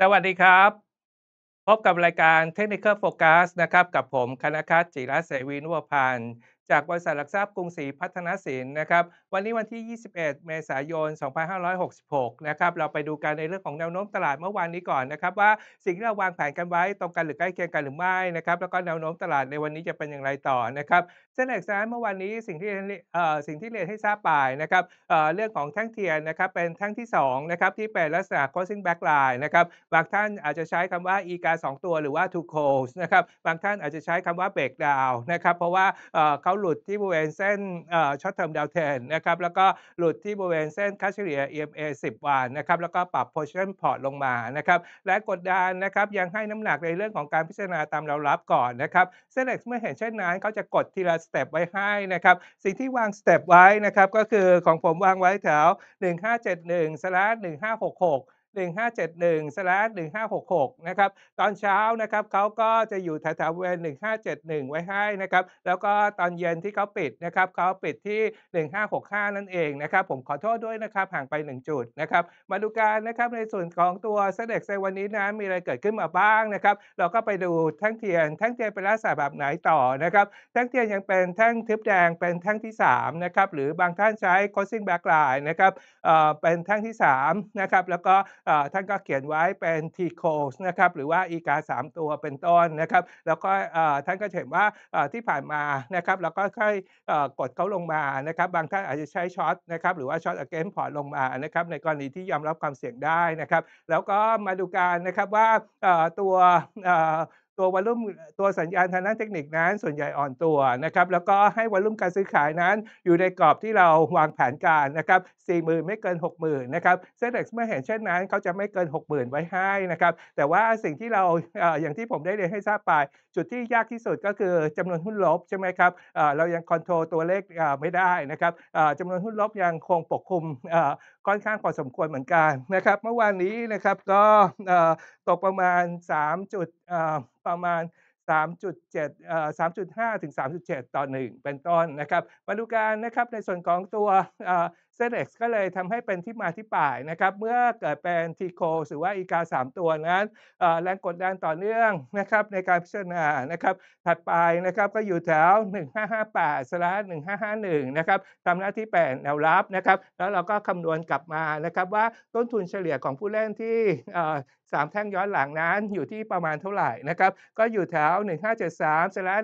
สวัสดีครับ พบกับรายการ Technical Focus นะครับกับผมคณคัตจิรเสวีนุวพันธ์จากบริษัทหลักทรัพย์กรุงศรีพัฒนสินนะครับ วันนี้วันที่ 21 เมษายน 2566นะครับเราไปดูกันในเรื่องของแนวโน้มตลาดเมื่อวานนี้ก่อนนะครับว่า สิ่งที่เราวางแผนกันไว้ตรงกันหรือใกล้เคียงกันหรือไม่นะครับ แล้วก็แนวโน้มตลาดในวันนี้จะเป็นอย่างไรต่อนะครับเส้นเอกซ้ายเมื่อวันนี้สิ่งที่สิ่งที่เรียนให้ทราบไปนะครับเเรื่องของแท่งเทียนนะครับเป็นแท่งที่2นะครับที่เป็นลักษณะ crossing back line นะครับบางท่านอาจจะใช้คำว่า e กา2ตัวหรือว่า two c o s l s นะครับบางท่านอาจจะใช้คำว่า break down นะครับเพราะว่าเขาหลุดที่บริเวณเส้น short term down trend นะครับแล้วก็หลุดที่บริเวณเส้นค่าเฉลี่ย EMA 10 วันนะครับแล้วก็ปรับ position port ลงมานะครับและกดดันนะครับยังให้น้ำหนักในเรื่องของการพิจารณาตามเรารับก่อนนะครับเส้นเอกเมื่อเห็นเช่นนั้นเขาจะกดทีละสเต็ปไว้ให้นะครับสิ่งที่วางสเต็ปไว้นะครับก็คือของผมวางไว้แถว 1571สลั1566 1571/1566 นะครับตอนเช้านะครับเขาก็จะอยู่แถวๆเวน1571 ไว้ให้นะครับแล้วก็ตอนเย็นที่เขาปิดนะครับเขาปิดที่ 1565 นั่นเองนะครับ ผมขอโทษด้วยนะครับห่างไป 1 จุดนะครับมาดูกันนะครับในส่วนของตัวเสด็จในวันนี้นะมีอะไรเกิดขึ้นมาบ้างนะครับเราก็ไปดูแท่งเทียนแท่งเทียนเป็นลักษณะแบบไหนต่อนะครับแท่งเทียนยังเป็นแท่งทึบแดงเป็นแท่งที่3นะครับหรือบางท่านใช้ crossing back line นะครับเป็นแท่งที่3นะครับแล้วก็ท่านก็เขียนไว้เป็นทีโคสนะครับหรือว่า อีกา3ตัวเป็นต้นนะครับแล้วก็ท่านก็เห็นว่าที่ผ่านมานะครับแล้วก็ค่อยกดเขาลงมานะครับ บางท่านอาจจะใช้ช็อตนะครับหรือว่าช็อตอเกนพอร์ตลงมานะครับในกรณีที่ยอมรับความเสี่ยงได้นะครับ แล้วก็มาดูการนะครับว่าตัวตัววอลุ่มตัวสัญญาณทางด้านเทคนิคนั้นส่วนใหญ่อ่อนตัวนะครับแล้วก็ให้วอลุ่มการซื้อขายนั้นอยู่ในกรอบที่เราวางแผนการนะครับสี่หมื่นไม่เกิน6 0,000นะครับเซ็นด์เมื่อเห็นเช่นนั้นเขาจะไม่เกิน 6 0,000 ไว้ให้นะครับแต่ว่าสิ่งที่เราอย่างที่ผมได้เรียนให้ทราบไป จุดที่ยากที่สุดก็คือจำนวนหุ้นลบใช่ไหมครับเรายังคอนโทรลตัวเลขไม่ได้นะครับจำนวนหุ้นลบยังคงปกคลุมค่อนข้างพอสมควรเหมือนกันนะครับเมื่อวานนี้นะครับก็ตกประมาณ3จุดประมาณ3.7เ3.5 ถึง 3.7 ต่อ 1 เป็นต้นนะครับมาดูการนะครับในส่วนของตัวเซเด็กก็เลยทำให้เป็นที่มาที่ไปนะครับเมื่อเกิดเป็นทีโคหรือว่าอีกา3ตัวนั้น แรงกดดันต่อเนื่องนะครับในการพิจารณานะครับถัดไปนะครับก็อยู่แถว 1558สล้า1551นะครับทำหน้าที่แปดนแนวรับนะครับ แล้วเราก็คำนวณกลับมานะครับว่าต้นทุนเฉลี่ยของผู้เล่นที่สามแท่งย้อนหลังนั้น อยู่ที่ประมาณเท่าไหร่นะครับก็อยู่แถว 1573สลด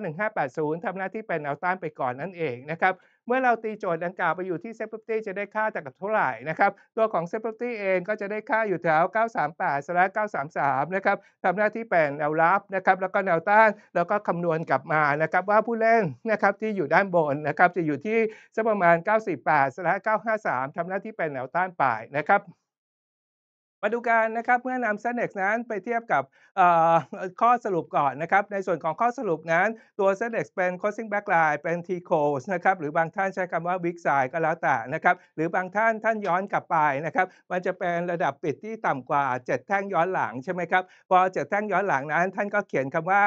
ศ1580ทำหน้าที่เป็นแนวต้านไปก่อนนั่นเองนะครับเมื่อเราตีโจทย์ดังกล่าวไปอยู่ที่เซฟตี้จะได้ค่าจากกับเท่าไหร่นะครับตัวของเซฟตี้เองก็จะได้ค่าอยู่แถว 938สล933 นะครับทำหน้าที่แปลนแนวรับนะครับ แล้วก็แนวต้านแล้วก็คำนวณกลับมานะครับว่าผู้เล่นนะครับที่อยู่ด้านบนนะครับจะอยู่ที่สักประมาณ 948สล953ทำหน้าที่แปลนแนวต้านไปนะครับมาดูกันนะครับเมื่อนำ s n นเนั้นไปเทียบกับข้อสรุปก่อนนะครับในส่วนของข้อสรุปนั้นตัวซน d นเป็น crossing back line เป็น T close นะครับหรือบางท่านใช้คำว่า weak side ก็แล้วแต่นะครับหรือบางท่านท่านย้อนกลับไปนะครับมันจะเป็นระดับปิดที่ต่ำกว่า 7 แท่งย้อนหลังใช่ไหมครับพอ 7 แท่งย้อนหลังนั้นท่านก็เขียนคำว่า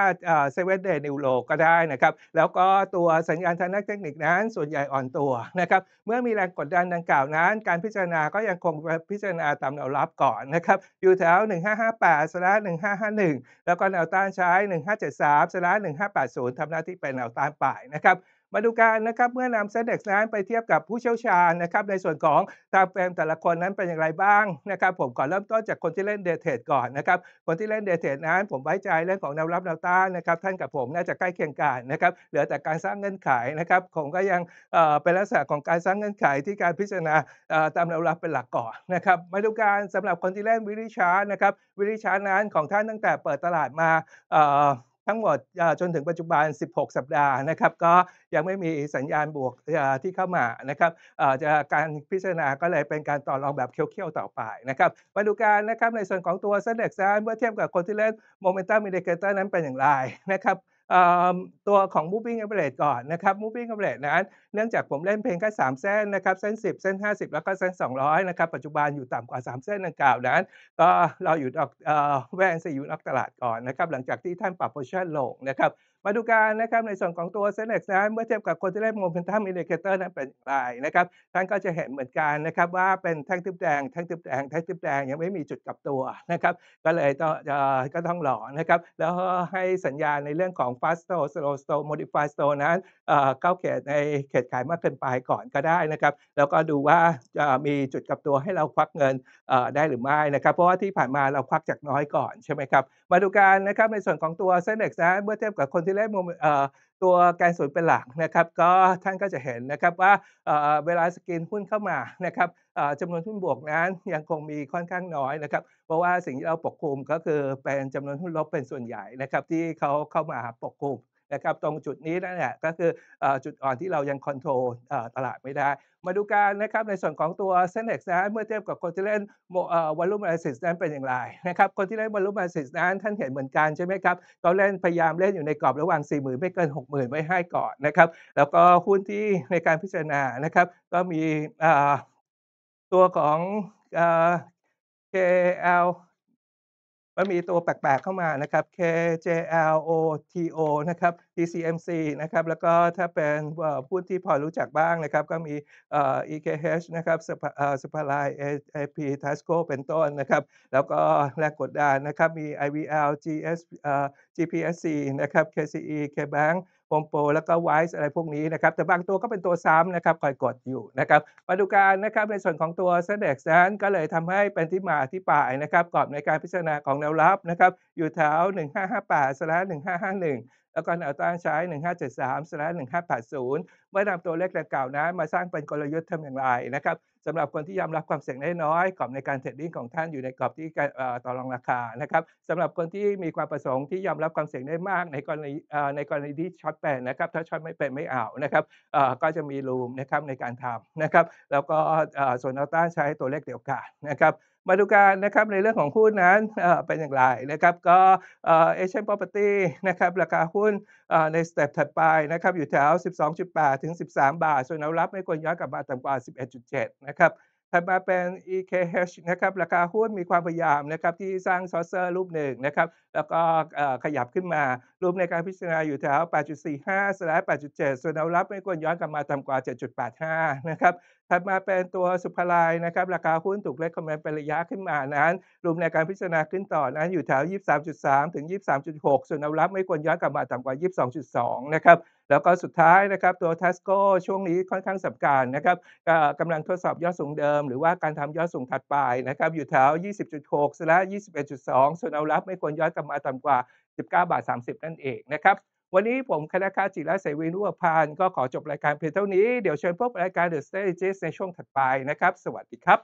seven day new low ก็ได้นะครับแล้วก็ตัวสัญญาณทางเทคนิคนั้น ส่วนใหญ่อ่อนตัวนะครับเมื่อมีแรงกดดันดังกล่าวนั้น การพิจารณาก็ยังคงพิจารณาตามแนวรับก่อนนะครับอยู่แถว 1558สลา1551 แล้วก็แนวต้านใช้ 1573สลา1580ทำหน้าที่เป็นแนวต้านป่าย นะครับมาดูกันนะครับเมื่อนำเซ็นเด็กซ์นั้นไปเทียบกับผู้เชี่ยวชาญนะครับในส่วนของตามเฟมแต่ละคนนั้นเป็นอย่างไรบ้างนะครับ ผมขอเริ่มต้นจากคนที่เล่นเดทเทรดก่อนนะครับ คนที่เล่นเดทเทรดนั้น ผมไว้ใจเรื่องของแนวรับแนวต้านนะครับท่านกับผมน่าจะใกล้เคียงกันนะครับเหลือแต่การสร้างเงื่อนไขนะครับผมก็ยังเป็นลักษณะของการสร้างเงื่อนไขที่การพิจารณาตามแนวรับเป็นหลักก่อนนะครับมาดูการสำหรับคนที่เล่นวิริชานะครับวิริชานั้นของท่านตั้งแต่เปิดตลาดมาทั้งหมดจนถึงปัจจุบัน 16 สัปดาห์นะครับ ก็ยังไม่มีสัญญาณบวกที่เข้ามานะครับจะการพิจารณาก็เลยเป็นการต่อรองแบบเคี้ยวๆต่อไปนะครับมาดูกันนะครับในส่วนของตัวเส้นเด็กซาเมื่อเทียบกับคนที่เล่นโมเมนตัมอินดิเคเตอร์นั้นเป็นอย่างไรนะครับตัวของ moving average ก่อนนะครับ moving average นั้นเนื่องจากผมเล่นเพลงแค่3เส้นนะครับเส้น 10 เส้น 50 แล้วก็เส้น 200นะครับปัจจุบันอยู่ต่ำกว่า 3 เส้นดังกล่าวนั้นก็เราอยู่ออกแวนซีอยู่นอกตลาดก่อนนะครับหลังจากที่ท่านปรับโพชชั่นลงนะครับมาดูกันนะครับในส่วนของตัวเซน s ็กซ์นะเมื่อเทียบกับคนที่ได้ m o m e มอินดิเคเตอร์นั้นเป็นอายไรนะครับท่านก็จะเห็นเหมือนกันนะครับว่าเป็นแท่งทึบแดง แท่งทึบแดง แท่งทึบแดงยังไม่มีจุดกลับตัวนะครับก็เลยต้องก็ต้องหลอนะครับแล้วให้สัญญาณในเรื่องของ Fast Slow Slow Slow m o d i f i Slow นั้นเข้าเขตในเขตขายมากเกินไปก่อนก็ได้นะครับแล้วก็ดูว่าจะมีจุดกลับตัวให้เราควักเงินได้หรือไม่นะครับเพราะว่าที่ผ่านมาเราควักจากน้อยก่อนใช่ไหมครับมาดูกันนะครับในส่วนของตัวเซน s ็กซ์นะเมื่อเทียบกับคนที่เลตโมเมนต์ตัวการส่วนเป็นหลักนะครับก็ท่านก็จะเห็นนะครับว่าเวลาสกินหุ้นเข้ามานะครับจำนวนหุ้นบวกนั้นยังคงมีค่อนข้างน้อยนะครับ เพราะว่าสิ่งที่เราปกคลุมก็คือเป็นจำนวนหุ้นลบเป็นส่วนใหญ่นะครับที่เขาเข้ามาปกคลุมะครับตรงจุดนี้นั่นแหละก็คือจุดอ่อนที่เรายังคอนโทรลตลาดไม่ได้ มาดูกันนะครับในส่วนของตัวเซ็นเอ็กซ์นะเมื่อเทียบกับคนที่เล่นวอลลุ่มแอซิสนั้นเป็นอย่างไรนะครับคนที่เล่นวอลลุ่มแอซิสนั้นท่านเห็นเหมือนกันใช่ไหมครับเขาเล่นพยายามเล่นอยู่ในกรอบระหว่าง 4 0,000 ไม่เกิน 60,000ไว้ให้ก่อนนะครับ แล้วก็หุ้นที่ในการพิจารณานะครับก็มีตัวของ KL มันมีตัวแปลกๆเข้ามา นะครับ KJLOTO นะครับ TCMC นะครับ แล้วก็ถ้าเป็นผู้ที่พอรู้จักบ้างนะครับ ก็มี EKH นะครับ Supply AP Tasco เป็นต้นนะครับ แล้วก็แลกกดดันนะครับ มี IVL GS GPSC นะครับ KCE KBank มโปรแล้วก็ไวส์อะไรพวกนี้นะครับ แต่บางตัวก็เป็นตัวซ้ำนะครับคอยกดอยู่นะครับมาดูการนะครับ ในส่วนของตัวเซ็นเด็กซ์นั้นก็เลยทำให้เป็นที่มาที่ไปนะครับกรอบในการพิจารณาของแนวรับนะครับ อยู่แถว1558สลห1551แล้วก็แนวต้านใช้ 1573สล1580 เมื่อนำตัวเลขดังกล่าวนั้นมาสร้างเป็นกลยุทธ์ทำอย่างไรนะครับสำหรับคนที่ยอมรับความเสี่ยงได้น้อยกรอบในการเทรดดิ้งของท่านอยู่ในกรอบที่ต่อรองราคา นะครับสำหรับคนที่มีความประสงค์ที่ยอมรับความเสี่ยงได้มากในกรณีในกรณีที่ช็อตแป็นนะครับ ถ้าช็อตไม่เป็นไม่เอานะครับก็จะมีรูมนะครับในการทำนะครับ แล้วก็ส่วนเอาต้าใช้ตัวเลขเดียวกันนะครับมาดูกันนะครับในเรื่องของหุ้นนั้นเป็นอย่างไรนะครับก็เอเชียนพาร์ตี้นะครับราคาหุ้นในสเต็ปถัดไปนะครับอยู่แถว 12.8ถึง 13 บาท ส่วนแนวรับไม่ควรย้อนกลับมาต่ำกว่า 11.7 นะครับถัดมาเป็น EKH นะครับราคาหุ้นมีความพยายามนะครับที่สร้างซอสเซอร์รูปหนึ่งนะครับแล้วก็ขยับขึ้นมารูมในการพิจารณาอยู่แถว 8.45สไลด์8.7 ส่วนแนวรับไม่ควรย้อนกลับมาต่ำกว่า 7.85 นะครับ ถัดมาเป็นตัวสุภาลัยนะครับ ราคาหุ้นถูกเลกคอมเมนต์เป็นระยะขึ้นมานั้นรวมในการพิจารณาขึ้นต่อนั้นอยู่แถว 23.3 ถึง 23.6 ส่วนแนวรับไม่ควรย้อนกลับมาต่ำกว่า 22.2 นะครับ แล้วก็สุดท้ายนะครับ ตัวทัสโกช่วงนี้ค่อนข้างสำคัญนะครับกำลังทดสอบยอดสูงเดิม หรือว่าการทำยอดสูงถัดไปนะครับ อยู่แถว 20.6และ21.2 ส่วนเอารับไม่ควรย้อนกลับมาต่ำกว่า19 บาท 30นั่นเองนะครับ วันนี้ผมคณะคาจิระเสวินุวพานก็ขอจบรายการเพียงเท่านี้ เดี๋ยวเชิญพบรายการ The Strategist ในช่วงถัดไปนะครับ สวัสดีครับ